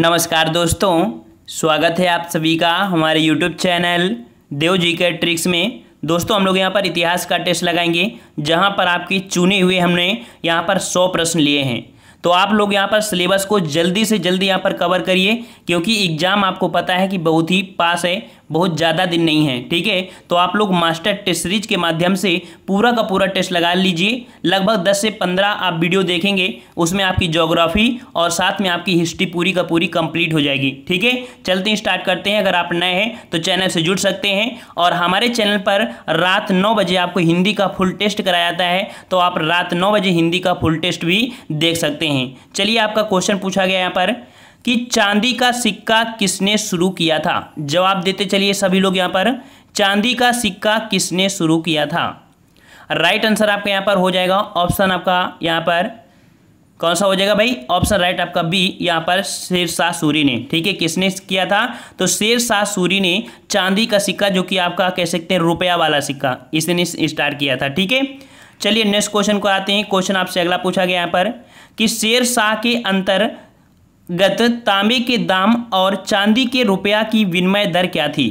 नमस्कार दोस्तों स्वागत है आप सभी का हमारे यूट्यूब चैनल देव जी के ट्रिक्स में दोस्तों हम लोग यहाँ पर इतिहास का टेस्ट लगाएंगे जहाँ पर आपके चुने हुए हमने यहाँ पर सौ प्रश्न लिए हैं तो आप लोग यहाँ पर सिलेबस को जल्दी से जल्दी यहाँ पर कवर करिए क्योंकि एग्जाम आपको पता है कि बहुत ही पास है बहुत ज़्यादा दिन नहीं है ठीक है तो आप लोग मास्टर टेस्ट सीरीज के माध्यम से पूरा का पूरा टेस्ट लगा लीजिए लगभग 10 से 15 आप वीडियो देखेंगे उसमें आपकी ज्योग्राफी और साथ में आपकी हिस्ट्री पूरी का पूरी कंप्लीट हो जाएगी ठीक है चलते हैं स्टार्ट करते हैं अगर आप नए हैं तो चैनल से जुड़ सकते हैं और हमारे चैनल पर रात नौ बजे आपको हिंदी का फुल टेस्ट कराया जाता है तो आप रात नौ बजे हिंदी का फुल टेस्ट भी देख सकते हैं चलिए आपका क्वेश्चन पूछा गया यहाँ पर कि चांदी का सिक्का किसने शुरू किया था जवाब देते चलिए सभी लोग यहाँ पर चांदी का सिक्का किसने शुरू किया था राइट आंसर आपका यहाँ पर हो जाएगा ऑप्शन आपका यहाँ पर कौन सा हो जाएगा भाई ऑप्शन राइट आपका बी यहाँ पर शेरशाह सूरी ने ठीक है किसने किया था तो शेरशाह सूरी ने चांदी का सिक्का जो कि आपका कह सकते हैं रुपया वाला सिक्का इसने स्टार्ट किया था ठीक है चलिए नेक्स्ट क्वेश्चन को आते हैं क्वेश्चन आपसे अगला पूछा गया यहाँ पर कि शाह के अंतर गत तांबे के दाम और चांदी के रुपया की विनिमय दर क्या थी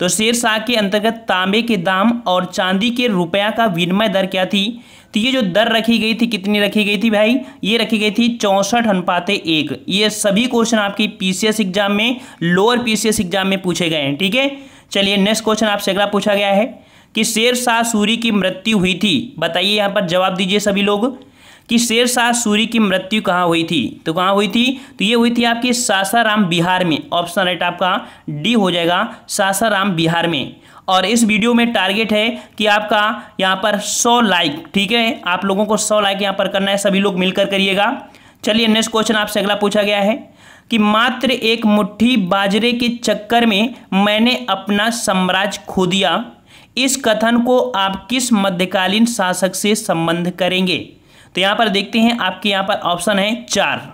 तो शेर शाह के अंतर्गत तांबे के दाम और चांदी के रुपया का विनिमय दर क्या थी तो ये जो दर रखी गई थी कितनी रखी गई थी भाई ये रखी गई थी चौंसठ अनुपातें एक ये सभी क्वेश्चन आपकी पीसीएस एग्जाम में लोअर पीसीएस एग्जाम में पूछे गए हैं ठीक है चलिए नेक्स्ट क्वेश्चन आपसे अगला पूछा गया है कि शेर शाह सूरी की मृत्यु हुई थी बताइए यहाँ पर जवाब दीजिए सभी लोग कि शेर शाह सूरी की मृत्यु कहाँ हुई थी तो कहाँ हुई थी तो ये हुई थी आपकी सासाराम बिहार में ऑप्शन राइट आपका डी हो जाएगा सासाराम बिहार में और इस वीडियो में टारगेट है कि आपका यहाँ पर 100 लाइक ठीक है आप लोगों को 100 लाइक यहाँ पर करना है सभी लोग मिलकर करिएगा चलिए नेक्स्ट क्वेश्चन आपसे अगला पूछा गया है कि मात्र एक मुट्ठी बाजरे के चक्कर में मैंने अपना साम्राज्य खो दिया इस कथन को आप किस मध्यकालीन शासक से संबंध करेंगे तो यहाँ पर देखते हैं आपके यहाँ पर ऑप्शन है चार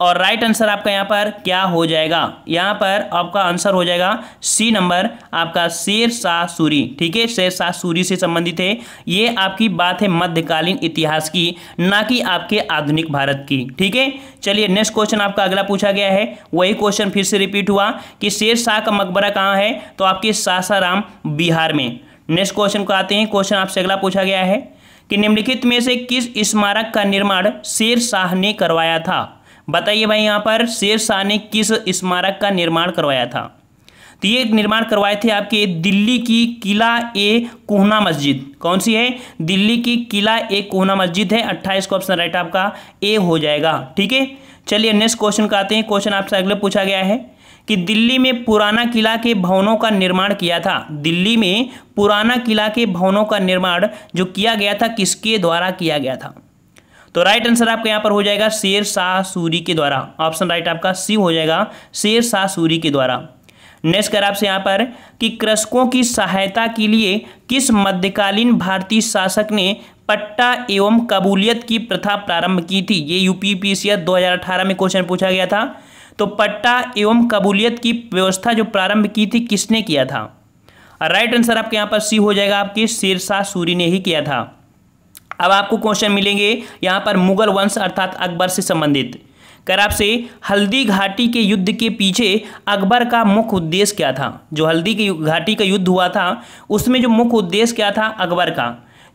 और राइट आंसर आपका यहाँ पर क्या हो जाएगा यहाँ पर आपका आंसर हो जाएगा सी नंबर आपका शेर शाह सूरी ठीक है शेर शाह सूरी से संबंधित है ये आपकी बात है मध्यकालीन इतिहास की ना कि आपके आधुनिक भारत की ठीक है चलिए नेक्स्ट क्वेश्चन आपका अगला पूछा गया है वही क्वेश्चन फिर से रिपीट हुआ कि शेर शाह का मकबरा कहाँ है तो आपके सासाराम बिहार में नेक्स्ट क्वेश्चन को आते हैं क्वेश्चन आपसे अगला पूछा गया है कि निम्नलिखित में से किस स्मारक का निर्माण शेर शाह ने करवाया था बताइए भाई यहाँ पर शेर शाह ने किस स्मारक का निर्माण करवाया था तो ये निर्माण करवाए थे आपके दिल्ली की किला ए कोहना मस्जिद कौन सी है दिल्ली की किला ए कोहना मस्जिद है अट्ठाईस का ऑप्शन राइट आपका ए हो जाएगा ठीक है चलिए नेक्स्ट क्वेश्चन का आते हैं क्वेश्चन आपसे अगले पूछा गया है कि दिल्ली में पुराना किला के भवनों का निर्माण किया था दिल्ली में पुराना किला के भवनों का निर्माण जो किया गया था किसके द्वारा किया गया था तो राइट आंसर आपका यहाँ पर हो जाएगा शेर शाह सूरी के द्वारा ऑप्शन राइट आपका सी हो जाएगा शेर शाह सूरी के द्वारा नेक्स्ट कर आपसे यहाँ पर कि कृषकों की सहायता के लिए किस मध्यकालीन भारतीय शासक ने पट्टा एवं कबूलियत की प्रथा प्रारंभ की थी ये यूपीपीसीएस 2018 में क्वेश्चन पूछा गया था तो पट्टा एवं कबूलियत की व्यवस्था जो प्रारंभ की थी किसने किया था राइट आंसर आपके यहाँ पर सी हो जाएगा आपके शेरशाह सूरी ने ही किया था अब आपको क्वेश्चन मिलेंगे यहाँ पर मुगल वंश अर्थात अकबर से संबंधित कर आपसे हल्दी घाटी के युद्ध के पीछे अकबर का मुख्य उद्देश्य क्या था जो हल्दी की घाटी का युद्ध हुआ था उसमें जो मुख्य उद्देश्य क्या था अकबर का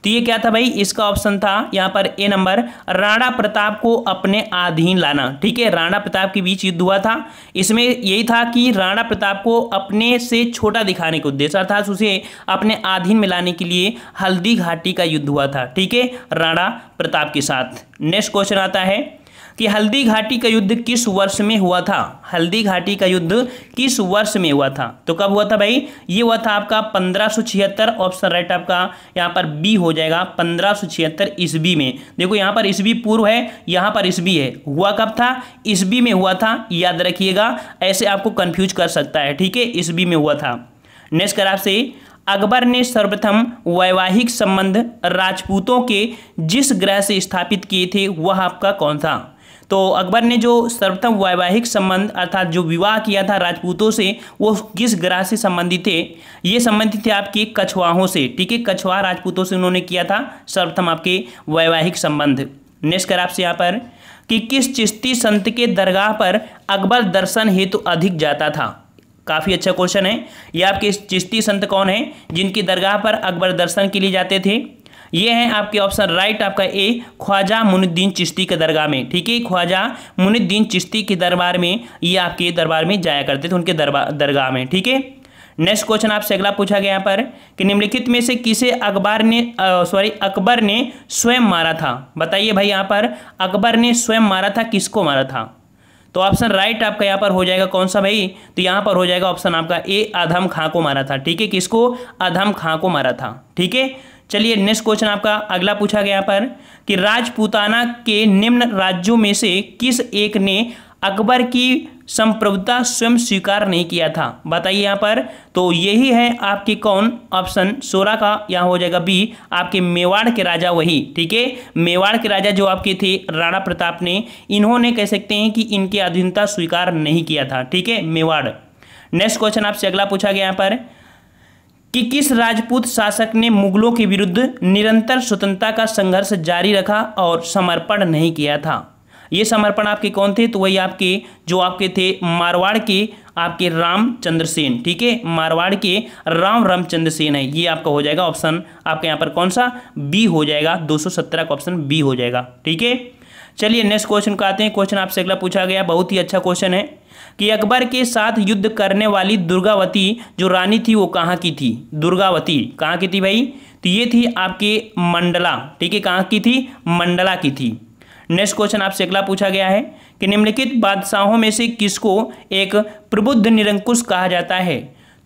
तो ये क्या था भाई इसका ऑप्शन था यहाँ पर ए नंबर राणा प्रताप को अपने अधीन लाना ठीक है राणा प्रताप के बीच युद्ध हुआ था इसमें यही था कि राणा प्रताप को अपने से छोटा दिखाने का उद्देश्य अर्थात उसे अपने अधीन में लाने के लिए हल्दी घाटी का युद्ध हुआ था ठीक है राणा प्रताप के साथ नेक्स्ट क्वेश्चन आता है कि हल्दी घाटी का युद्ध किस वर्ष में हुआ था हल्दी घाटी का युद्ध किस वर्ष में हुआ था तो कब हुआ था भाई ये हुआ था आपका पंद्रह ऑप्शन राइट आपका यहाँ पर बी हो जाएगा पंद्रह सौ ईस्वी में देखो यहाँ पर ईस्वी पूर्व है यहाँ पर ईस्वी है हुआ कब था ईस्वी में हुआ था याद रखिएगा ऐसे आपको कन्फ्यूज कर सकता है ठीक है ईस्वी में हुआ था नेक्स्ट कर आपसे अकबर ने सर्वप्रथम वैवाहिक संबंध राजपूतों के जिस ग्रह से स्थापित किए थे वह आपका कौन था तो अकबर ने जो सर्वप्रथम वैवाहिक संबंध अर्थात जो विवाह किया था राजपूतों से वो किस ग्रह से संबंधित थे ये संबंधित थे आपके कछुआहों से ठीक है कछुआ राजपूतों से उन्होंने किया था सर्वप्रथम आपके वैवाहिक संबंध नेक्स्ट कर आपसे यहाँ पर कि किस चिश्ती संत के दरगाह पर अकबर दर्शन हेतु तो अधिक जाता था काफ़ी अच्छा क्वेश्चन है ये आपके चिश्ती संत कौन है जिनकी दरगाह पर अकबर दर्शन के लिए जाते थे ये है आपके ऑप्शन राइट आपका ए ख्वाजा मुनुद्दीन चिश्ती के दरगाह में ठीक है ख्वाजा मुनुद्दीन चिश्ती के दरबार में ये आपके दरबार में जाया करते थे उनके दरबार दरगाह में ठीक है नेक्स्ट क्वेश्चन आपसे अगला पूछा गया यहाँ पर कि निम्नलिखित में से किसे अकबर ने सॉरी अकबर ने स्वयं मारा था बताइए भाई यहाँ पर अकबर ने स्वयं मारा था किसको मारा था तो ऑप्शन राइट आपका यहाँ पर हो जाएगा कौन सा भाई तो यहाँ पर हो जाएगा ऑप्शन आपका ए आधम खां को मारा था ठीक है किसको अधम खां को मारा था ठीक है चलिए नेक्स्ट क्वेश्चन आपका अगला पूछा गया पर कि राजपूताना के निम्न राज्यों में से किस एक ने अकबर की संप्रभुता स्वयं स्वीकार नहीं किया था बताइए यहाँ पर तो यही है आपके कौन ऑप्शन सोलह का यहाँ हो जाएगा बी आपके मेवाड़ के राजा वही ठीक है मेवाड़ के राजा जो आपके थे राणा प्रताप ने इन्होंने कह सकते हैं कि इनके अधीनता स्वीकार नहीं किया था ठीक है मेवाड़ नेक्स्ट क्वेश्चन आपसे अगला पूछा गया यहाँ पर कि किस राजपूत शासक ने मुगलों के विरुद्ध निरंतर स्वतंत्रता का संघर्ष जारी रखा और समर्पण नहीं किया था ये समर्पण आपके कौन थे तो वही आपके जो आपके थे मारवाड़ के आपके रामचंद्र सेन ठीक है मारवाड़ के राम रामचंद्र सेन है ये आपका हो जाएगा ऑप्शन आपके यहाँ पर कौन सा बी हो जाएगा 217 का ऑप्शन बी हो जाएगा ठीक है चलिए नेक्स्ट क्वेश्चन को आते हैं क्वेश्चन आपसे अगला पूछा गया बहुत ही अच्छा क्वेश्चन है कि अकबर के साथ युद्ध करने वाली दुर्गावती जो रानी थी वो कहाँ की थी दुर्गावती कहाँ की थी भाई तो ये थी आपके मंडला ठीक है कहाँ की थी मंडला की थी नेक्स्ट क्वेश्चन आपसे अगला पूछा गया है कि निम्नलिखित बादशाहों में से किसको एक प्रबुद्ध निरंकुश कहा जाता है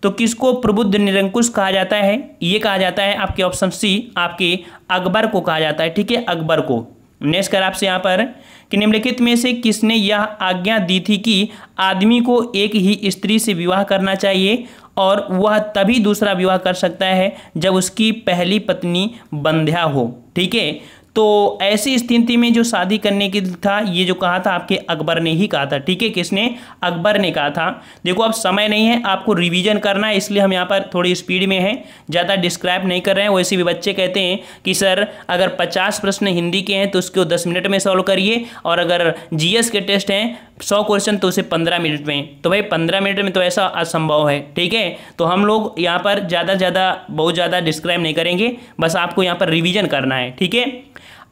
तो किसको प्रबुद्ध निरंकुश कहा जाता है ये कहा जाता है आपके ऑप्शन सी आपके अकबर को कहा जाता है ठीक है अकबर को नेक्स्ट कर आपसे यहाँ पर कि निम्नलिखित में से किसने यह आज्ञा दी थी कि आदमी को एक ही स्त्री से विवाह करना चाहिए और वह तभी दूसरा विवाह कर सकता है जब उसकी पहली पत्नी बंध्या हो ठीक है तो ऐसी स्थिति में जो शादी करने की था ये जो कहा था आपके अकबर ने ही कहा था ठीक है किसने अकबर ने कहा था देखो अब समय नहीं है आपको रिवीजन करना है इसलिए हम यहाँ पर थोड़ी स्पीड में हैं ज़्यादा डिस्क्राइब नहीं कर रहे हैं वैसे भी बच्चे कहते हैं कि सर अगर पचास प्रश्न हिंदी के हैं तो उसको दस मिनट में सॉल्व करिए और अगर जी के टेस्ट हैं सौ क्वेश्चन तो उसे पंद्रह मिनट में तो भाई पंद्रह मिनट में तो ऐसा असंभव है ठीक है तो हम लोग यहाँ पर ज़्यादा ज़्यादा बहुत ज़्यादा डिस्क्राइब नहीं करेंगे बस आपको यहाँ पर रिविज़न करना है ठीक है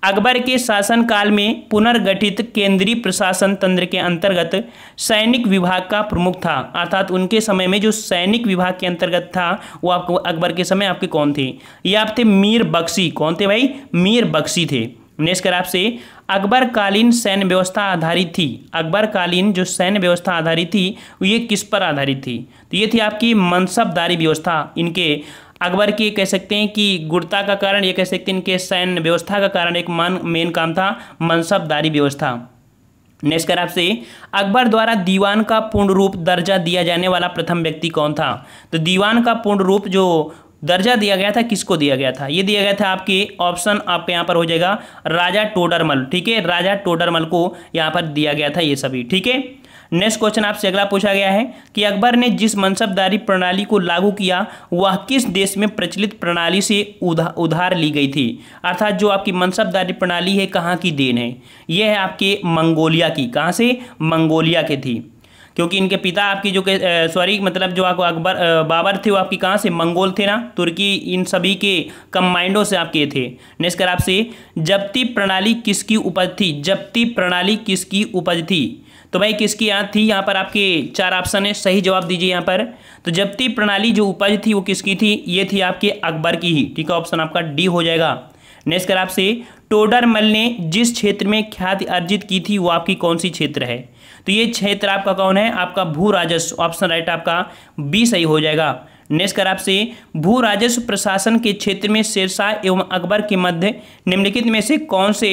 अकबर के शासनकाल में पुनर्गठित केंद्रीय प्रशासन तंत्र के अंतर्गत सैनिक विभाग का प्रमुख था अर्थात उनके समय में जो सैनिक विभाग के अंतर्गत था वो आपको अकबर के समय आपके कौन थे ये आप थे मीर बख्शी कौन थे भाई मीर बख्शी थे नेक्स्ट कर आपसे अकबर कालीन सैन्य व्यवस्था आधारित थी अकबर कालीन जो सैन्य व्यवस्था आधारित थी ये किस पर आधारित थी तो ये थी आपकी मनसबदारी व्यवस्था इनके अकबर की कह सकते हैं कि गुड़ता का कारण ये कह सकते हैं इनके सैन्य व्यवस्था का कारण एक मान मेन काम था मनसबदारी व्यवस्था नेक्स्ट कर आपसे अकबर द्वारा दीवान का पूर्ण रूप दर्जा दिया जाने वाला प्रथम व्यक्ति कौन था तो दीवान का पूर्ण रूप जो दर्जा दिया गया था किसको दिया गया था ये दिया गया था आपके ऑप्शन आपके यहाँ पर हो जाएगा राजा टोडरमल ठीक है राजा टोडरमल को यहाँ पर दिया गया था ये सभी ठीक है नेक्स्ट क्वेश्चन आपसे अगला पूछा गया है कि अकबर ने जिस मनसबदारी प्रणाली को लागू किया वह किस देश में प्रचलित प्रणाली से उधा, उधार ली गई थी अर्थात जो आपकी मनसबदारी प्रणाली है कहाँ की देन है यह है आपके मंगोलिया की कहाँ से मंगोलिया के थी क्योंकि इनके पिता आपकी जो सॉरी मतलब जो आपको अकबर बाबर थे वो आपकी कहाँ से मंगोल थे ना तुर्की इन सभी के कम्बाइंडों से आपके थे नेक्स्ट कर आपसे जब्ती प्रणाली किसकी उपज थी जब्ती प्रणाली किसकी उपज थी तो भाई किसकी याद थी यहाँ पर आपके चार ऑप्शन है सही जवाब दीजिए यहाँ पर तो जबती प्रणाली जो उपज थी वो किसकी थी ये थी आपके अकबर की ही ठीक है ऑप्शन आपका डी हो जाएगा नेक्स्ट कर आपसे टोडरमल ने जिस क्षेत्र में ख्याति अर्जित की थी वो आपकी कौन सी क्षेत्र है तो ये क्षेत्र आपका कौन है आपका भू राजस्व ऑप्शन राइट आपका बी सही हो जाएगा नेक्स्ट कर आपसे भू राजस्व प्रशासन के क्षेत्र में शेरशाह एवं अकबर के मध्य निम्नलिखित में से कौन से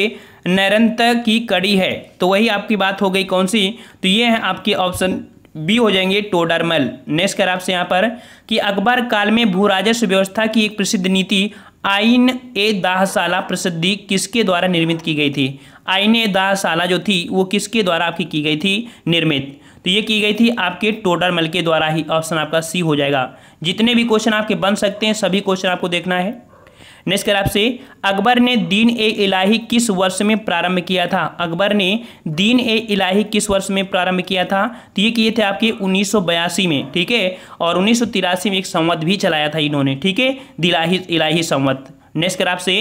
नैरंत की कड़ी है तो वही आपकी बात हो गई कौन सी तो ये है आपके ऑप्शन बी हो जाएंगे टोडरमल नेक्स्ट कर आपसे यहाँ पर कि अकबर काल में भू राजस्व व्यवस्था की एक प्रसिद्ध नीति आइन ए दाहशाला प्रसिद्धि किसके द्वारा निर्मित की गई थी आइन ए दाहशाला जो थी वो किसके द्वारा आपकी की गई थी निर्मित तो ये की गई थी आपके टोडर मल के द्वारा ही ऑप्शन आपका सी हो जाएगा जितने भी क्वेश्चन आपके बन सकते हैं सभी क्वेश्चन आपको देखना है नेक्स्ट कर आपसे अकबर ने दीन ए इलाही किस वर्ष में प्रारंभ किया था अकबर ने दीन ए इलाही किस वर्ष में प्रारंभ किया था तो ये किए थे आपके उन्नीस में ठीक है और उन्नीस में एक संवत भी चलाया था इन्होंने ठीक है दिलाही इलाही संवत नेक्स्ट कर आपसे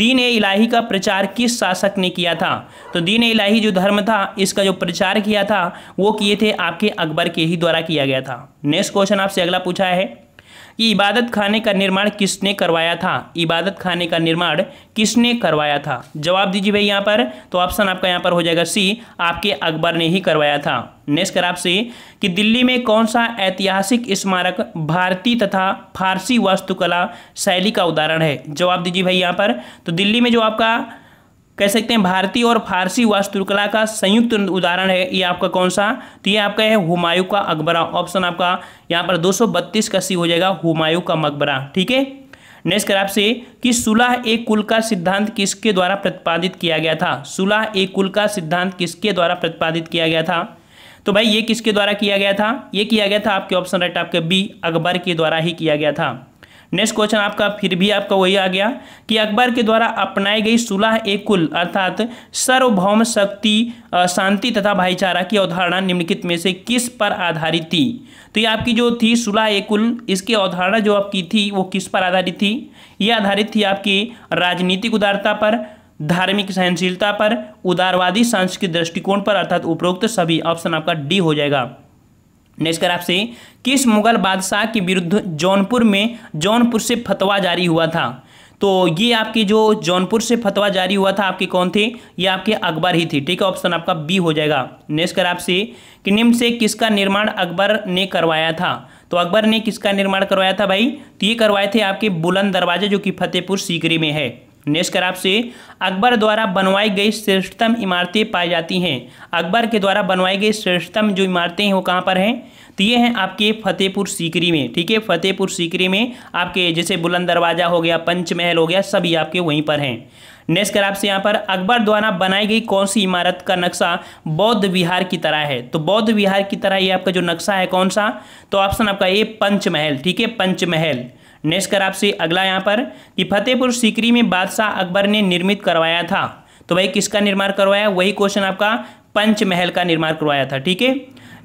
दीन ए इलाही का प्रचार किस शासक ने किया था तो दीन ए इलाही जो धर्म था इसका जो प्रचार किया था वो किए थे आपके अकबर के ही द्वारा किया गया था नेक्स्ट क्वेश्चन आपसे अगला पूछा है कि इबादत खाने का निर्माण किसने करवाया था इबादत खाने का निर्माण किसने करवाया था जवाब दीजिए भाई यहाँ पर तो ऑप्शन आपका यहाँ पर हो जाएगा सी आपके अकबर ने ही करवाया था नेक्स्ट कर आपसे कि दिल्ली में कौन सा ऐतिहासिक स्मारक भारतीय तथा फारसी वास्तुकला शैली का उदाहरण है जवाब दीजिए भाई यहाँ पर तो दिल्ली में जो आपका कह सकते हैं भारतीय और फारसी वास्तुकला का संयुक्त उदाहरण है ये आपका कौन सा तो ये आपका है हुमायूं का अकबरा ऑप्शन आपका यहाँ पर 232 का सी हो जाएगा हुमायूं का मकबरा ठीक है नेक्स्ट कर आपसे कि सुलह एक कुल का सिद्धांत किसके द्वारा प्रतिपादित किया गया था सुलह एक कुल का सिद्धांत किसके द्वारा प्रतिपादित किया गया था तो भाई ये किसके द्वारा किया गया था ये किया गया था आपके ऑप्शन राइट आपके बी अकबर के द्वारा ही किया गया था नेक्स्ट क्वेश्चन आपका फिर भी आपका वही आ गया कि अकबर के द्वारा अपनाई गई सुलह एक कुल अर्थात सार्वभौम शक्ति शांति तथा भाईचारा की अवधारणा निम्नलिखित में से किस पर आधारित थी तो ये आपकी जो थी सुलह एक कुल इसकी अवधारणा जो आपकी थी वो किस पर आधारित थी ये आधारित थी आपकी राजनीतिक उदारता पर धार्मिक सहनशीलता पर उदारवादी सांस्कृतिक दृष्टिकोण पर अर्थात उपरोक्त सभी ऑप्शन आपका डी हो जाएगा नेक्स्ट कर आपसे किस मुगल बादशाह के विरुद्ध जौनपुर में जौनपुर से फतवा जारी हुआ था तो ये आपके जो जौनपुर से फतवा जारी हुआ था आपके कौन थे ये आपके अकबर ही थे ठीक है ऑप्शन आपका बी हो जाएगा नेक्स्ट कर आपसे कि निम्न से किसका निर्माण अकबर ने करवाया था तो अकबर ने किसका निर्माण करवाया था भाई तो ये करवाए थे आपके बुलंद दरवाजे जो कि फतेहपुर सीकरी में है नेक्स्ट कर आपसे अकबर द्वारा बनवाई गई श्रेष्ठतम इमारतें पाई जाती हैं अकबर के द्वारा बनवाई गई श्रेष्ठतम जो इमारतें हैं वो कहाँ पर हैं तो ये हैं आपके फतेहपुर सीकरी में ठीक है फतेहपुर सीकरी में आपके जैसे बुलंद दरवाज़ा हो गया पंचमहल हो गया सभी आपके वहीं पर हैं नेक्स्ट कर आपसे यहाँ पर अकबर द्वारा बनाई गई कौन सी इमारत का नक्शा बौद्ध विहार की तरह है तो बौद्ध विहार की तरह ये आपका जो नक्शा है कौन सा तो ऑप्शन आपका ए पंचमहल ठीक है पंचमहल नेक्स्ट कर आपसे अगला यहाँ पर कि फतेहपुर सीकरी में बादशाह अकबर ने निर्मित करवाया था तो भाई किसका निर्माण करवाया वही क्वेश्चन आपका पंच महल का निर्माण करवाया था ठीक है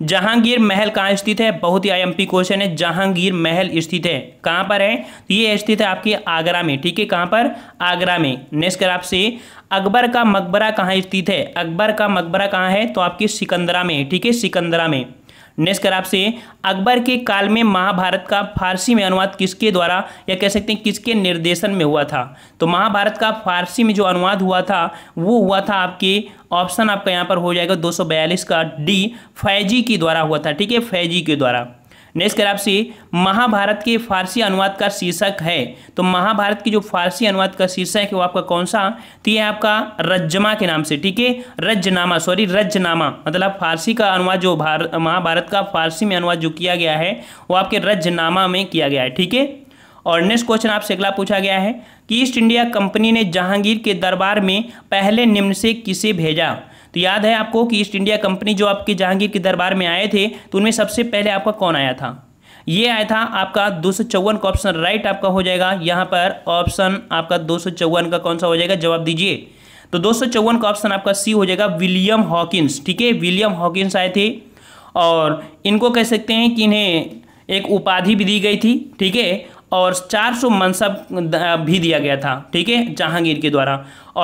जहांगीर महल कहाँ स्थित है बहुत ही आईएमपी क्वेश्चन है जहांगीर महल स्थित है कहाँ पर है तो ये स्थित है आपके आगरा में ठीक है कहाँ पर आगरा में नेक्स्ट कर आपसे अकबर का मकबरा कहाँ स्थित है अकबर का मकबरा कहाँ है तो आपके सिकंदरा में ठीक है सिकंदरा में नेक्स्ट कर आपसे अकबर के काल में महाभारत का फारसी में अनुवाद किसके द्वारा या कह सकते हैं किसके निर्देशन में हुआ था तो महाभारत का फारसी में जो अनुवाद हुआ था वो हुआ था आपके ऑप्शन आपका यहाँ पर हो जाएगा दो का डी फैजी के द्वारा हुआ था ठीक है फैजी के द्वारा नेक्स्ट कर आपसी महाभारत के फारसी अनुवाद का शीर्षक है तो महाभारत की जो फारसी अनुवाद का शीर्षक है वो आपका कौन सा तो ये आपका रज्जमा के नाम से ठीक है रज्जनामा सॉरी रज्जनामा मतलब फारसी का अनुवाद जो महाभारत का फारसी में अनुवाद जो किया गया है वो आपके रज्जनामा में किया गया है ठीक है और नेक्स्ट क्वेश्चन आपसे अगला पूछा गया है कि ईस्ट इंडिया कंपनी ने जहांगीर के दरबार में पहले निम्न से किसे भेजा तो याद है आपको कि ईस्ट इंडिया कंपनी जो आपके जहांगीर के दरबार में आए थे तो उनमें सबसे पहले आपका कौन आया था ये आया था आपका दो का ऑप्शन राइट आपका हो जाएगा यहाँ पर ऑप्शन आपका दो का कौन सा हो जाएगा जवाब दीजिए तो दो का ऑप्शन आपका सी हो जाएगा विलियम हॉकिंस ठीक है विलियम हॉकिंस आए थे और इनको कह सकते हैं कि इन्हें एक उपाधि भी दी गई थी ठीक है और 400 मनसब भी दिया गया था ठीक है जहांगीर के द्वारा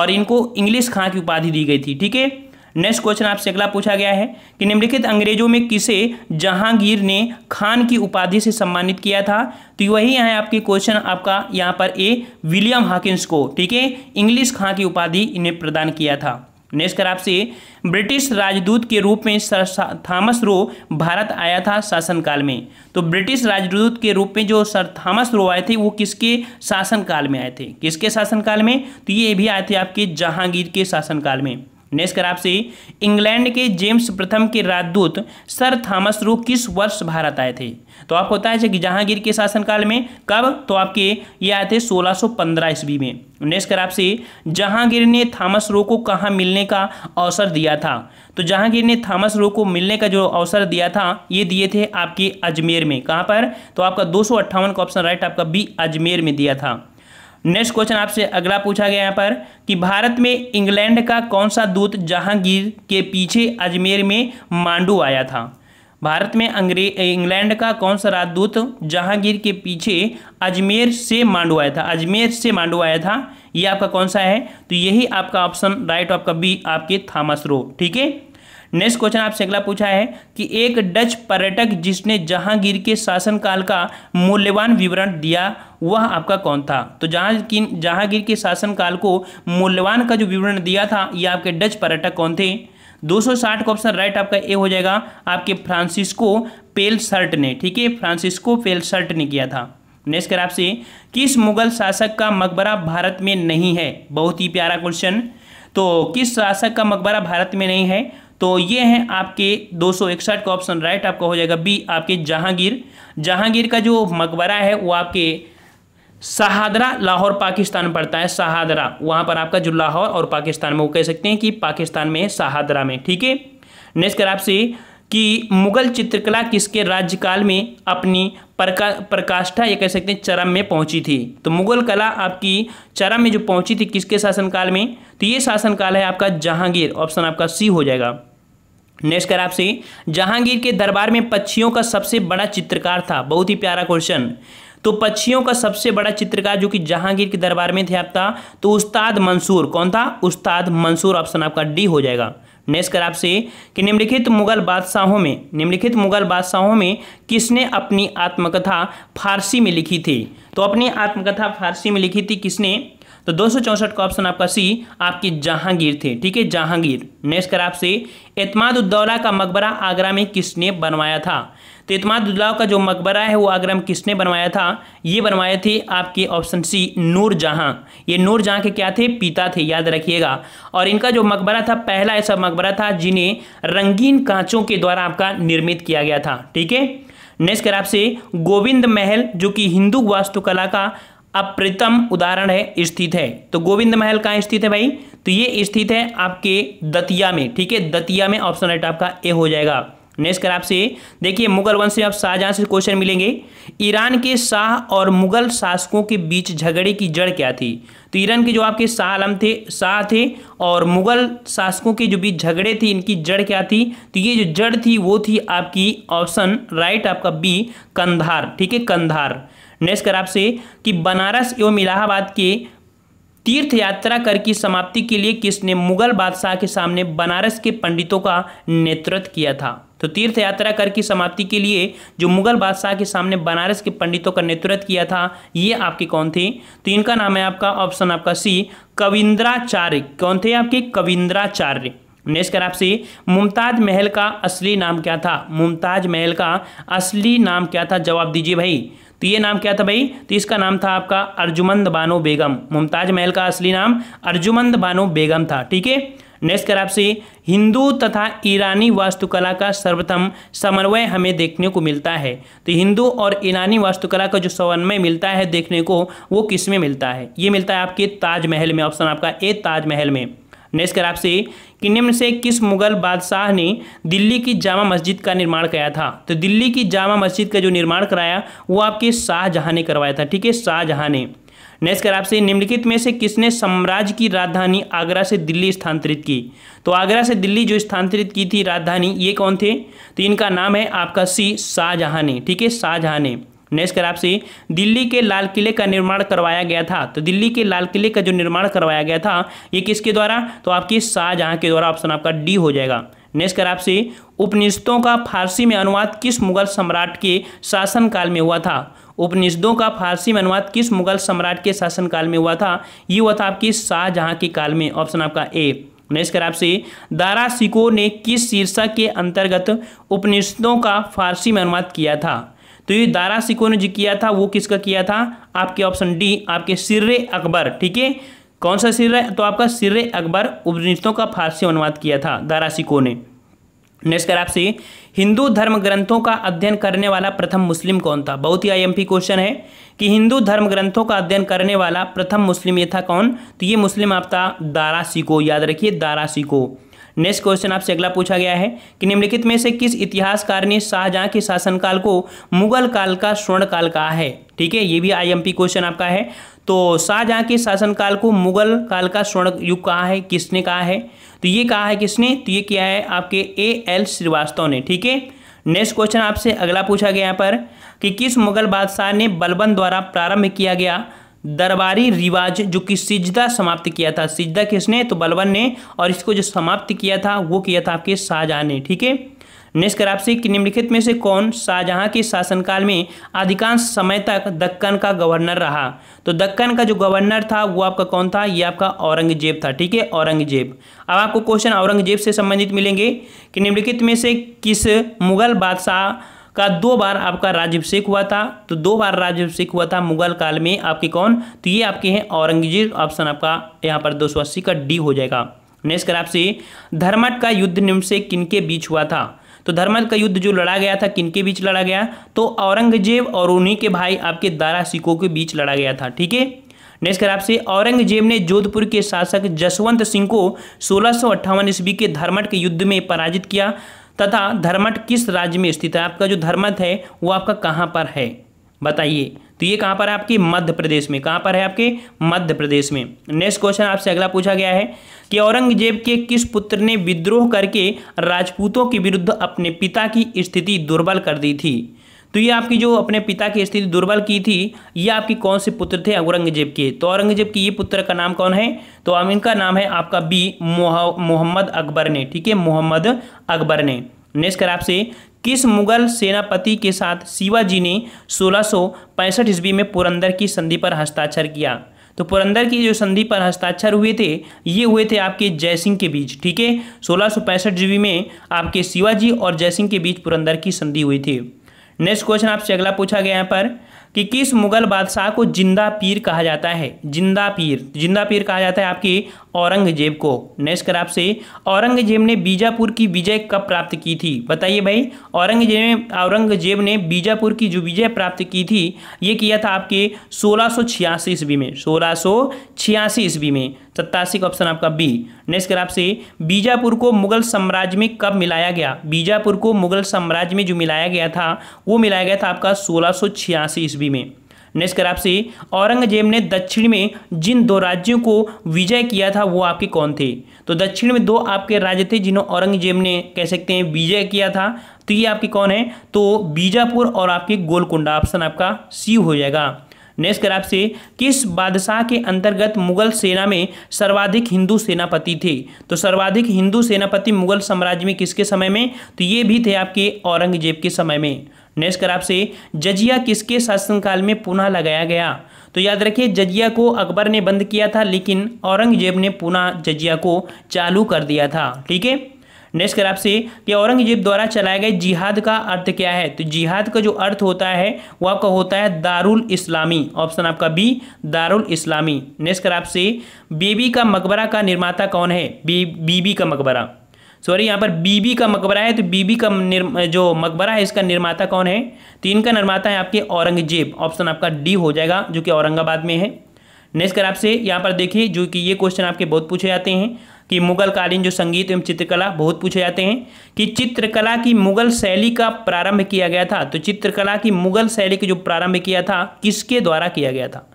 और इनको इंग्लिश खां की उपाधि दी गई थी ठीक है नेक्स्ट क्वेश्चन आपसे अगला पूछा गया है कि निम्नलिखित अंग्रेजों में किसे जहांगीर ने खान की उपाधि से सम्मानित किया था तो वही है आपके क्वेश्चन आपका यहाँ पर ए विलियम हाकिंस को ठीक है इंग्लिश खां की उपाधि इन्हें प्रदान किया था नेक्स्ट कर आपसे ब्रिटिश राजदूत के रूप में सर थॉमस रो भारत आया था शासनकाल में तो ब्रिटिश राजदूत के रूप में जो सर थॉमस रो आए थे वो किसके शासनकाल में आए थे किसके शासनकाल में तो ये भी आए थे आपके जहांगीर के शासनकाल में नेक्स्ट कर आपसे इंग्लैंड के जेम्स प्रथम के राजदूत सर थॉमस रू किस वर्ष भारत आए थे तो आपको पता है कि जहांगीर के शासनकाल में कब तो आपके ये आए थे 1615 ईस्वी में नेक्स्ट कर आपसे जहांगीर ने थॉमस रो को कहाँ मिलने का अवसर दिया था तो जहांगीर ने थॉमस रो को मिलने का जो अवसर दिया था ये दिए थे आपके अजमेर में कहाँ पर तो आपका दो का ऑप्शन राइट आपका बी अजमेर में दिया था नेक्स्ट क्वेश्चन आपसे अगला पूछा गया यहाँ पर कि भारत में इंग्लैंड का कौन सा दूत जहांगीर के पीछे अजमेर में मांडू आया था भारत में अंग्रेज इंग्लैंड का कौन सा राजदूत जहांगीर के पीछे अजमेर से मांडू आया था अजमेर से मांडू आया था ये आपका कौन सा है तो यही आपका ऑप्शन राइट आपका बी आपके थामस रो ठीक है नेक्स्ट क्वेश्चन आपसे अगला पूछा है कि एक डच पर्यटक जिसने जहांगीर के शासनकाल का मूल्यवान विवरण दिया वह आपका कौन था तो जहां जहांगीर के शासनकाल को मूल्यवान का जो विवरण दिया था यह आपके डच पर्यटक कौन थे 260 का ऑप्शन राइट आपका ए हो जाएगा आपके फ्रांसिस्को पेल शर्ट ने ठीक है फ्रांसिस्को पेल शर्ट ने किया था नेक्स्ट कर आपसे किस मुगल शासक का मकबरा भारत में नहीं है बहुत ही प्यारा क्वेश्चन तो किस शासक का मकबरा भारत में नहीं है तो ये हैं आपके दो का ऑप्शन राइट आपका हो जाएगा बी आपके जहांगीर जहांगीर का जो मकबरा है वो आपके सहादरा लाहौर पाकिस्तान पड़ता है सहादरा वहाँ पर आपका जो लाहौर और पाकिस्तान में वो कह सकते हैं कि पाकिस्तान में सहादरा में ठीक है नेक्स्ट कर आपसे कि मुगल चित्रकला किसके राज्यकाल में अपनी प्रका प्रकाष्ठा या कह सकते हैं चरम में पहुंची थी तो मुगल कला आपकी चरम में जो पहुंची थी किसके शासनकाल में तो ये शासनकाल है आपका जहांगीर ऑप्शन आपका सी हो जाएगा नेक्स्ट कर आपसे जहांगीर के दरबार में पक्षियों का सबसे बड़ा चित्रकार था बहुत ही प्यारा क्वेश्चन तो पक्षियों का सबसे बड़ा चित्रकार जो कि जहांगीर के दरबार में थे आपका तो उस्ताद मंसूर कौन था उस्ताद मंसूर ऑप्शन आपका डी हो जाएगा नेक्स्ट कर आपसे कि निम्नलिखित मुगल बादशाहों में निम्नलिखित मुगल बादशाहों में किसने अपनी आत्मकथा फारसी में लिखी थी तो अपनी आत्मकथा फारसी में लिखी थी किसने तो दो का ऑप्शन आपका सी आपकी जहांगीर थे ठीक है जहांगीर नेक्स्ट कर आपसे एतमाद उद्दौला का मकबरा आगरा में किसने बनवाया था तो एतमाद उद्दौला का जो मकबरा है वो आगरा में किसने बनवाया था ये बनवाए थे आपके ऑप्शन सी नूर जहां ये नूर जहां के क्या थे पिता थे याद रखिएगा और इनका जो मकबरा था पहला ऐसा मकबरा था जिन्हें रंगीन कांचों के द्वारा आपका निर्मित किया गया था ठीक है नेक्स्ट कर आपसे गोविंद महल जो कि हिंदू वास्तुकला का अप्रतम उदाहरण है स्थित है तो गोविंद महल कहाँ स्थित है भाई तो ये स्थित है आपके दतिया में ठीक है दतिया में ऑप्शन राइट आपका ए हो जाएगा नेक्स्ट कर आपसे देखिए मुगल वंश में आप शाहजहां से क्वेश्चन मिलेंगे ईरान के शाह और मुगल शासकों के बीच झगड़े की जड़ क्या थी तो ईरान के जो आपके शाह आलम थे शाह थे और मुगल शासकों के जो बीच झगड़े थे इनकी जड़ क्या थी तो ये जो जड़ थी वो थी आपकी ऑप्शन राइट आपका बी कंधार ठीक है कंधार नेक्स्ट कर आपसे कि बनारस एवं इलाहाबाद के तीर्थ यात्रा कर की समाप्ति के लिए किसने मुगल बादशाह के सामने बनारस के पंडितों का नेतृत्व किया था तो तीर्थ यात्रा कर की समाप्ति के लिए जो मुगल बादशाह के सामने बनारस के पंडितों का नेतृत्व किया था ये आपके कौन थे तो इनका नाम है आपका ऑप्शन आपका सी कविंद्राचार्य कौन थे आपके कविंद्राचार्य नेक्स्ट कर आपसे मुमताज महल का असली नाम क्या था मुमताज महल का असली नाम क्या था जवाब दीजिए भाई तो ये नाम क्या था भाई तो इसका नाम था आपका अर्जुमंद बानो बेगम मुमताज महल का असली नाम अर्जुमंद बानो बेगम था ठीक है नेक्स्ट कर आपसे हिंदू तथा ईरानी वास्तुकला का सर्वप्रथम समन्वय हमें देखने को मिलता है तो हिंदू और ईरानी वास्तुकला का जो समन्वय मिलता है देखने को वो किस में मिलता है ये मिलता है आपके ताजमहल में ऑप्शन आपका ए ताजमहल में नेक्स्ट कर आपसे कि निम्न से किस मुगल बादशाह ने दिल्ली की जामा मस्जिद का निर्माण कराया था तो दिल्ली की जामा मस्जिद का जो निर्माण कराया वो आपके शाहजहाँ ने करवाया था ठीक है शाहजहाँ ने नेक्स्ट कर आपसे निम्नलिखित में से किसने साम्राज्य की राजधानी आगरा से दिल्ली स्थानांतरित की तो आगरा से दिल्ली जो स्थानांतरित की थी राजधानी ये कौन थे तो इनका नाम है आपका सी शाहजहाँ ने ठीक है शाहजहाँ ने नेक्स्ट कर आपसे दिल्ली के लाल किले का निर्माण करवाया गया था तो दिल्ली के लाल किले का जो निर्माण करवाया गया था ये किसके द्वारा तो आपकी शाहजहाँ के द्वारा ऑप्शन आपका डी हो जाएगा नेक्स्ट कर आपसे उपनिषदों का फारसी में अनुवाद किस मुगल सम्राट के शासनकाल में हुआ था उपनिषदों का फारसी में अनुवाद किस मुगल सम्राट के शासनकाल में हुआ था ये हुआ था आपकी शाहजहाँ के काल में ऑप्शन आपका ए नेक्स्ट कर आपसे दारा सिको ने किस शीर्षक के अंतर्गत उपनिषदों का फारसी में अनुवाद किया था तो ये दारा सिको ने जो किया था वो किसका किया था आपके ऑप्शन डी आपके सिर्रे अकबर ठीक है कौन सा सिर्रे तो आपका सिर अकबर उपनिषदों का फारसी अनुवाद किया था दारा सिको ने नेक्स्ट कर आपसे हिंदू धर्म ग्रंथों का अध्ययन करने वाला प्रथम मुस्लिम कौन था बहुत ही आईएमपी क्वेश्चन है कि हिंदू धर्म ग्रंथों का अध्ययन करने वाला प्रथम मुस्लिम ये था कौन तो ये मुस्लिम आपका दारा सिको याद रखिए दारा सिको नेक्स्ट क्वेश्चन आपसे अगला पूछा गया है कि निम्नलिखित में से किस इतिहासकार ने शाहजहां के शासनकाल को मुगल काल का स्वर्ण काल कहा है ठीक है ये भी आईएमपी क्वेश्चन आपका है तो शाहजहां के शासनकाल को मुगल काल का स्वर्ण युग कहा है किसने कहा है तो ये कहा है किसने तो ये किया है आपके ए एल श्रीवास्तव ने ठीक है नेक्स्ट क्वेश्चन आपसे अगला पूछा गया यहाँ पर कि किस मुगल बादशाह ने बलबन द्वारा प्रारंभ किया गया दरबारी रिवाज जो कि सिजदा समाप्त किया था सिजदा किसने तो बलबन ने और इसको जो समाप्त किया था वो किया था आपके शाहजहां ने ठीक है नेक्स्ट आपसे कि निम्नलिखित में से कौन शाहजहां के शासनकाल में अधिकांश समय तक दक्कन का गवर्नर रहा तो दक्कन का जो गवर्नर था वो आपका कौन था ये आपका औरंगजेब था ठीक है औरंगजेब अब आपको क्वेश्चन औरंगजेब से संबंधित मिलेंगे कि निम्नलिखित में से किस मुगल बादशाह का दो बार आपका राज्यभिषेक हुआ था तो दो बार राज्यभिषेक हुआ था मुगल काल में आपके कौन तो ये आपके हैं औरंगजेब ऑप्शन आपका यहाँ पर दो का डी हो जाएगा नेक्स्ट कर आपसे धर्मट का युद्ध निम्न से किनके बीच हुआ था तो धर्मट का युद्ध जो लड़ा गया था किनके बीच लड़ा गया तो औरंगजेब और उन्हीं के भाई आपके दारा सिखों के बीच लड़ा गया था ठीक है नेक्स्ट कर आपसे औरंगजेब ने जोधपुर के शासक जसवंत सिंह को सोलह ईस्वी के धर्मट के युद्ध में पराजित किया तथा धर्मठ किस राज्य में स्थित है आपका जो धर्मठ है वो आपका कहाँ पर है बताइए तो ये कहाँ पर है आपके मध्य प्रदेश में कहाँ पर है आपके मध्य प्रदेश में नेक्स्ट क्वेश्चन आपसे अगला पूछा गया है कि औरंगजेब के किस पुत्र ने विद्रोह करके राजपूतों के विरुद्ध अपने पिता की स्थिति दुर्बल कर दी थी तो ये आपकी जो अपने पिता की स्थिति दुर्बल की थी ये आपकी कौन से पुत्र थे औरंगजेब के तो औरंगजेब के ये पुत्र का नाम कौन है तो इनका नाम है आपका बी मोहम्मद अकबर ने ठीक है मोहम्मद अकबर ने नेक्स्ट कर आपसे किस मुगल सेनापति के साथ शिवाजी ने सोलह ईस्वी में पुरंदर की संधि पर हस्ताक्षर किया तो पुरंदर की जो संधि पर हस्ताक्षर हुए थे ये हुए थे आपके जयसिंह के बीच ठीक है सोलह सौ में आपके शिवाजी और जयसिंह के बीच पुरंदर की संधि हुई थी नेक्स्ट क्वेश्चन आपसे अगला पूछा गया यहाँ पर कि किस मुगल बादशाह को जिंदा पीर कहा जाता है जिंदा पीर जिंदा पीर कहा जाता है आपकी औरंगजेब को नेक्स्ट कर आपसे औरंगजेब ने बीजापुर की विजय कब प्राप्त की थी बताइए भाई औरंगजेब औरंगजेब ने बीजापुर की जो विजय प्राप्त की थी ये किया था आपके सोलह सौ ईस्वी में सोलह सौ ईस्वी में सत्तासी का ऑप्शन आपका बी नेक्स्ट ग्राफ से बीजापुर को मुगल साम्राज्य में कब मिलाया गया बीजापुर को मुगल साम्राज्य में जो मिलाया गया था वो मिलाया गया था आपका सोलह ईस्वी में नेक्स्ट ग्राफ से औरंगजेब ने दक्षिण में जिन दो राज्यों को विजय किया था वो आपके कौन थे तो दक्षिण में दो आपके राज्य थे जिन्हों औरंगजेब ने कह सकते हैं विजय किया था तो ये आपके कौन है तो बीजापुर और आपके गोलकुंडा ऑप्शन आपका सी हो जाएगा नेक्स्ट कर आपसे किस बादशाह के अंतर्गत मुगल सेना में सर्वाधिक हिंदू सेनापति थे तो सर्वाधिक हिंदू सेनापति मुगल साम्राज्य में किसके समय में तो ये भी थे आपके औरंगजेब के समय में नेक्स्ट कर आपसे जजिया किसके शासनकाल में पुनः लगाया गया तो याद रखिए जजिया को अकबर ने बंद किया था लेकिन औरंगजेब ने पुनः जजिया को चालू कर दिया था ठीक है नेक्स्ट कर आपसे कि औरंगजेब द्वारा चलाए गए जिहाद का अर्थ क्या है तो जिहाद का जो अर्थ होता है वो आपका होता है दारुल इस्लामी ऑप्शन आपका बी दारुल इस्लामी नेक्स्ट कर आपसे बीबी का मकबरा का निर्माता कौन है बी बीबी का मकबरा सॉरी यहाँ पर बीबी का मकबरा है तो बीबी का जो मकबरा है इसका निर्माता कौन है तो इनका निर्माता है आपके औरंगजेब ऑप्शन आपका डी हो जाएगा जो कि औरंगाबाद में है नेक्स्ट कर आपसे यहाँ पर देखिए जो कि ये क्वेश्चन आपके बहुत पूछे जाते हैं कि मुगल कालीन जो संगीत एवं चित्रकला बहुत पूछे जाते हैं कि चित्रकला की मुगल शैली का प्रारंभ किया गया था तो चित्रकला की मुगल शैली का जो प्रारंभ किया था किसके द्वारा किया गया था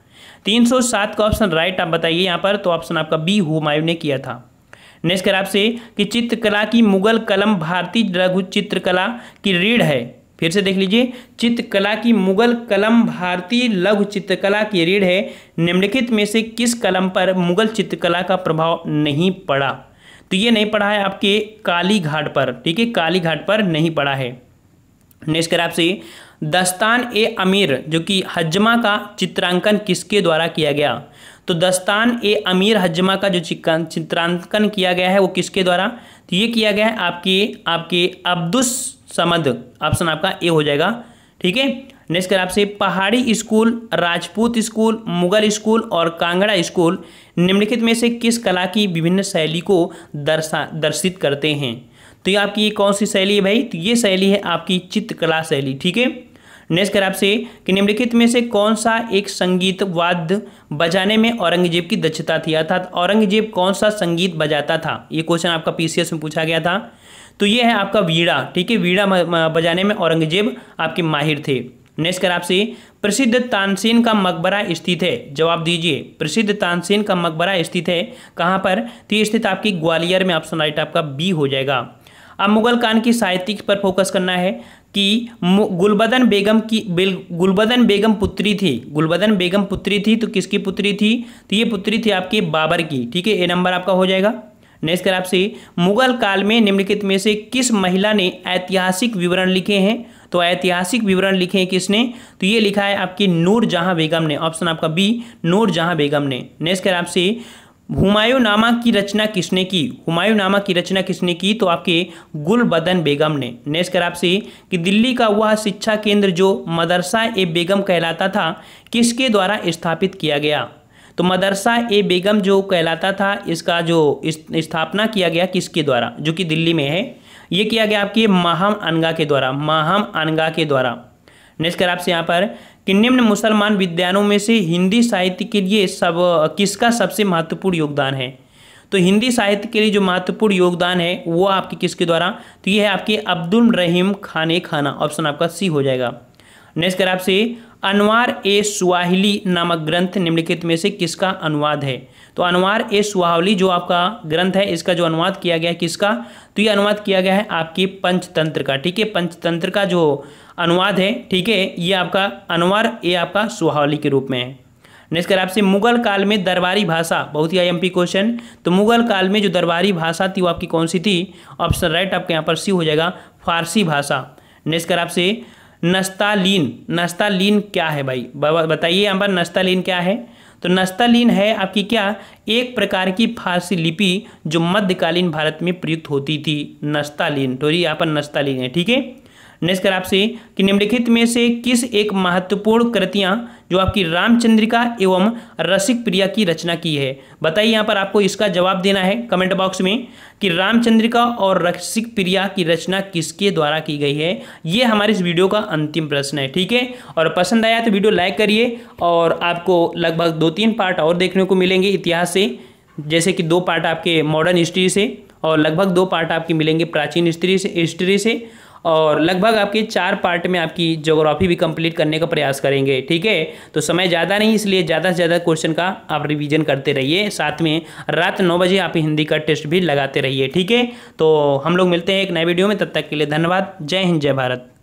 307 का ऑप्शन राइट आप बताइए यहाँ पर तो ऑप्शन आपका बी हुमायूं ने किया था नेक्स्ट कर आपसे कि चित्रकला की मुगल कलम भारतीय लघु चित्रकला की रीढ़ है फिर से देख लीजिए चित्रकला की मुगल कलम भारतीय लघु चित्रकला की रीढ़ है निम्नलिखित में से किस कलम पर मुगल चित्रकला का प्रभाव नहीं पड़ा तो ये नहीं पड़ा है आपके काली घाट पर ठीक है काली घाट पर नहीं पड़ा है नेक्स्ट कर आपसे दस्तान ए अमीर जो कि हजमा का चित्रांकन किसके द्वारा किया गया तो दस्तान ए अमीर हजमा का जो चित्रांकन किया गया है वो किसके द्वारा तो ये किया गया है आपके आपके अब्दुस समध ऑप्शन आपका ए हो जाएगा ठीक है नेक्स्ट कर आपसे Pahari school Rajput school Mughal school और कांगड़ा स्कूल निम्नलिखित में से किस कला की विभिन्न शैली को दर्शा दर्शित करते हैं तो ये आपकी ये कौन सी शैली है भाई तो ये शैली है आपकी चित्रकला शैली ठीक है नेक्स्ट कर आपसे कि निम्नलिखित में से कौन सा एक संगीत वाद्य बजाने में औरंगजेब की दक्षता थी अर्थात औरंगजेब कौन सा संगीत बजाता था ये क्वेश्चन आपका पीसीएस में पूछा गया था तो ये है आपका वीड़ा ठीक है वीड़ा बजाने में औरंगजेब आपके माहिर थे नेक्स्ट कर आपसे प्रसिद्ध तानसेन का मकबरा स्थित है जवाब दीजिए प्रसिद्ध तानसेन का मकबरा स्थित है कहाँ पर तो ये स्थित आपकी ग्वालियर में ऑप्शन राइट तो आपका बी हो जाएगा अब मुगल कान की साहित्यिक पर फोकस करना है कि गुलबदन बेगम की गुलबदन बेगम पुत्री थी गुलबदन बेगम पुत्री थी तो किसकी पुत्री थी तो ये पुत्री थी आपके बाबर की ठीक है ए नंबर आपका हो जाएगा नेक्स्ट कर आपसे मुगल काल में निम्नलिखित में से किस महिला ने ऐतिहासिक विवरण लिखे हैं तो ऐतिहासिक विवरण लिखे हैं किसने तो ये लिखा है आपकी जहां बेगम ने ऑप्शन आपका बी जहां बेगम ने नेक्स्ट कर आपसे हुमायूं नामा की रचना किसने की हुमायूं नामा की रचना किसने की तो आपके गुलबदन बेगम ने नेक्स्ट कर आपसे कि दिल्ली का वह शिक्षा केंद्र जो मदरसा ए बेगम कहलाता था किसके द्वारा स्थापित किया गया तो मदरसा ए बेगम जो कहलाता था इसका जो स्थापना किया गया किसके द्वारा जो कि दिल्ली में है ये किया गया आपके माहम अनगा के द्वारा माहम अनगा के द्वारा नेक्स्ट कर आपसे यहाँ पर कि निम्न मुसलमान विद्वानों में से हिंदी साहित्य के लिए सब किसका सबसे महत्वपूर्ण योगदान है तो हिंदी साहित्य के लिए जो महत्वपूर्ण योगदान है वो आपके किसके द्वारा तो ये है आपके अब्दुल रहीम खाने खाना ऑप्शन आपका सी हो जाएगा नेक्स्ट कर आपसे अनवार ए सुहाहिली नामक ग्रंथ निम्नलिखित में से किसका अनुवाद है तो अनवार ए सुहावली जो आपका ग्रंथ है इसका जो अनुवाद किया गया है किसका तो ये अनुवाद किया गया है आपके पंचतंत्र का ठीक है पंचतंत्र का जो अनुवाद है ठीक है ये आपका अनवार ए आपका सुहावली के रूप में है नेक्स्ट कर आपसे मुगल काल में दरबारी भाषा बहुत ही आई क्वेश्चन तो मुगल काल में जो दरबारी भाषा थी वो आपकी कौन सी थी ऑप्शन राइट आपके यहाँ पर सी हो जाएगा फारसी भाषा नेक्स्ट कर आपसे नस्तालीन नस्तालीन क्या है भाई बताइए यहाँ पर नस्तालीन क्या है तो नस्तालीन है आपकी क्या एक प्रकार की फारसी लिपि जो मध्यकालीन भारत में प्रयुक्त होती थी नस्तालीन तो यहाँ पर नस्तालीन है ठीक है नेक्स्ट कर आपसे कि निम्नलिखित में से किस एक महत्वपूर्ण कृतियां जो आपकी रामचंद्रिका एवं रसिक प्रिया की रचना की है बताइए यहाँ पर आपको इसका जवाब देना है कमेंट बॉक्स में कि रामचंद्रिका और रसिक प्रिया की रचना किसके द्वारा की गई है ये हमारे इस वीडियो का अंतिम प्रश्न है ठीक है और पसंद आया तो वीडियो लाइक करिए और आपको लगभग दो तीन पार्ट और देखने को मिलेंगे इतिहास से जैसे कि दो पार्ट आपके मॉडर्न हिस्ट्री से और लगभग दो पार्ट आपके मिलेंगे प्राचीन हिस्ट्री से हिस्ट्री से और लगभग आपके चार पार्ट में आपकी जोग्राफी भी कंप्लीट करने का प्रयास करेंगे ठीक है तो समय ज़्यादा नहीं इसलिए ज़्यादा से ज़्यादा क्वेश्चन का आप रिविजन करते रहिए साथ में रात नौ बजे आप हिंदी का टेस्ट भी लगाते रहिए ठीक है तो हम लोग मिलते हैं एक नए वीडियो में तब तक के लिए धन्यवाद जय हिंद जय भारत